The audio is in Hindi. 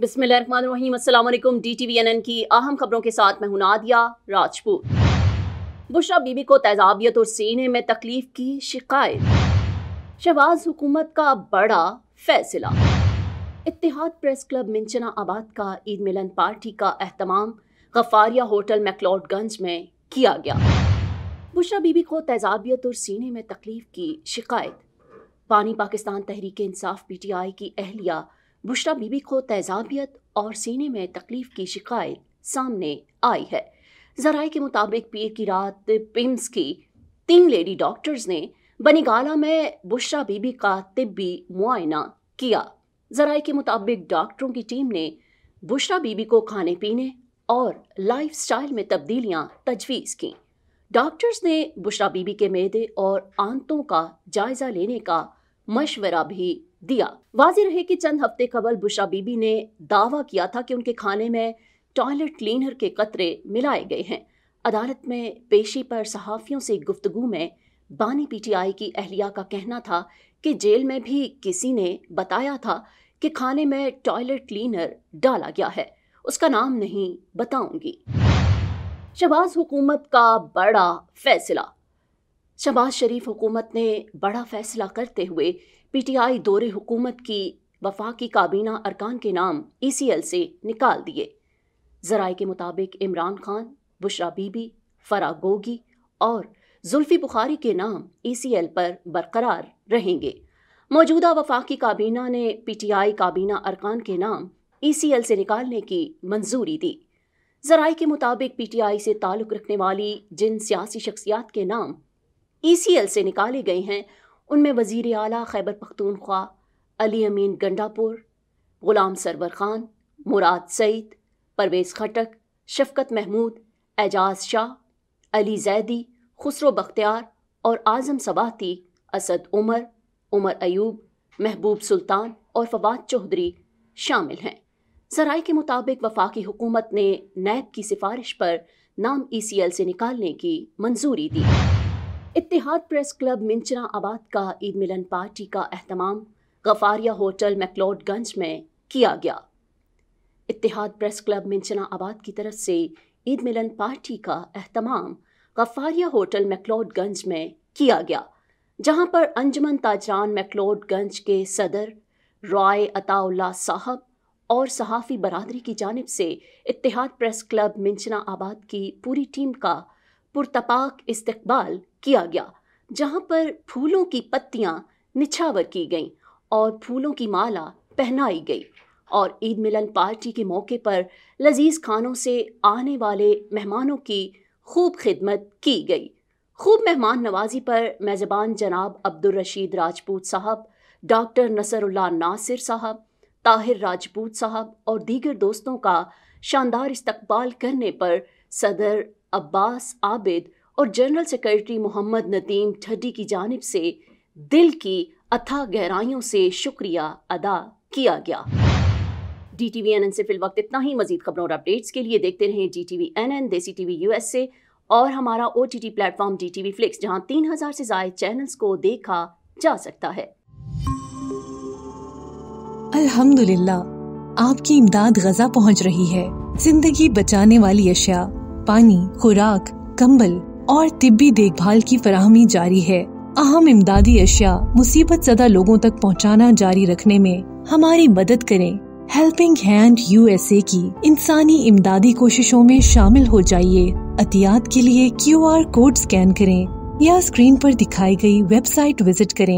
बिसमीम D T V N N की अहम खबरों के साथ मैं हुनादिया राजपूत बुशरा बीबी को तेजाबियत और सीने में तकलीफ की शिकायत शहबाज हुकूमत का बड़ा फैसला इतिहाद प्रेस क्लब मिंचना आबाद का ईद मिलन पार्टी का अहतमाम गफारिया होटल मैकलॉडगंज में किया गया बुशरा बीबी को तेजाबियत और सीने में तकलीफ की शिकायत पानी Pakistan Tehreek Insaf P T I की अहलिया बुशरा बीबी को तेजाबियत और सीने में तकलीफ की शिकायत सामने आई है जराए के मुताबिक पीर की रात पिम्स की तीन लेडी डॉक्टर्स ने बनीगाला में बुशरा बीबी का तिब्बी मुआयना किया जराए के मुताबिक डॉक्टरों की टीम ने बुशरा बीबी को खाने पीने और लाइफस्टाइल में तब्दीलियां तजवीज़ की डॉक्टर्स ने बुशरा बीबी के मैदे और आंतों का जायज़ा लेने का मशवरा भी दिया वाजी रहे कि चंद हफ्ते कबल बुशा बीबी ने दावा किया था कि उनके खाने में टॉयलेट क्लीनर के कतरे मिलाए गए हैं अदालत में पेशी पर सहाफ़ियों से गुफ्तगु में बानी पीटीआई की अहलिया का कहना था कि जेल में भी किसी ने बताया था कि खाने में टॉयलेट क्लीनर डाला गया है उसका नाम नहीं बताऊंगी शबाज हुकूमत का बड़ा फैसला शबाज शरीफ हुकूमत ने बड़ा फैसला करते हुए पीटीआई दौरे हुकूमत की वफाकी काबीना अरकान के नाम एल e से निकाल दिए जराए के मुताबिक इमरान खान बुशरा बीबी फरा गोगी और जुल्फी बुखारी के नाम एल e पर बरकरार रहेंगे मौजूदा वफाकी काबीना ने पीटीआई काबीना अरकान के नाम एल e से निकालने की मंजूरी दी जराए के मुताबिक पीटीआई से ताल्लुक़ रखने वाली जिन सियासी शख्सियात के नाम ई सी एल से निकाले गए हैं उनमें वजीर अली खैबर पख्तूनख्वा अली अमीन गंडापुर ग़ुलाम सरवर खान मुराद सईद परवेज़ खटक शफकत महमूद एजाज शाह अली जैदी खुसरो बख्तियार और आज़म सबाती असद उमर उमर अयूब महबूब सुल्तान और फवाद चौधरी शामिल हैं सराय के मुताबिक वफाकी हुकूमत ने नैब की सिफारिश पर नाम ई सी एल से निकालने की मंजूरी दी इतिहाद प्रेस क्लब मिंचना आबाद का ईद मिलन पार्टी का अहतमाम गफारिया होटल मैकलोडगंज में किया गया इतिहाद प्रेस क्लब मिंचना आबाद की तरफ से ईद मिलन पार्टी का अहतमाम गफारिया होटल मैकलोडगंज में किया गया जहां पर अंजमन ताजरान मैकलोडगंज के सदर रॉय अताउल्ला साहब और सहाफ़ी बरदरी की जानब से इतिहाद प्रेस क्लब मिंचना आबाद की पूरी टीम का पुरतपाक इस्तकबाल किया गया जहाँ पर फूलों की पत्तियाँ निछावर की गईं और फूलों की माला पहनाई गई और ईद मिलन पार्टी के मौके पर लजीज खानों से आने वाले मेहमानों की खूब खिदमत की गई खूब मेहमान नवाजी पर मेज़बान जनाब अब्दुलरशीद राजपूत साहब डॉक्टर नसरुल्ला नासिर साहब ताहिर राजपूत साहब और दीगर दोस्तों का शानदार इस्तकबाल करने पर सदर अब्बास आबिद और जनरल सेक्रेटरी मोहम्मद नदीम ठड्डी की जानब से दिल की अथा गहराइयों से शुक्रिया अदा किया गया D T V N N से फिल वक्त इतना ही मजीद खबरों और अपडेट्स के लिए देखते रहें D T V N N Desi T V U S से और हमारा O T T platform D T V Flix जहाँ तीन हज़ार से ज्यादा चैनल्स को देखा जा सकता है अल्हम्दुलिल्लाह आपकी इमदाद गजा पहुँच रही है जिंदगी बचाने वाली अशिया पानी खुराक कंबल और तिब्बी देखभाल की फराहमी जारी है अहम इमदादी अशिया मुसीबत जदा लोगों तक पहुंचाना जारी रखने में हमारी मदद करें हेल्पिंग हैंड यूएसए की इंसानी इमदादी कोशिशों में शामिल हो जाइए अतियात के लिए क्यूआर कोड स्कैन करें या स्क्रीन पर दिखाई गई वेबसाइट विजिट करें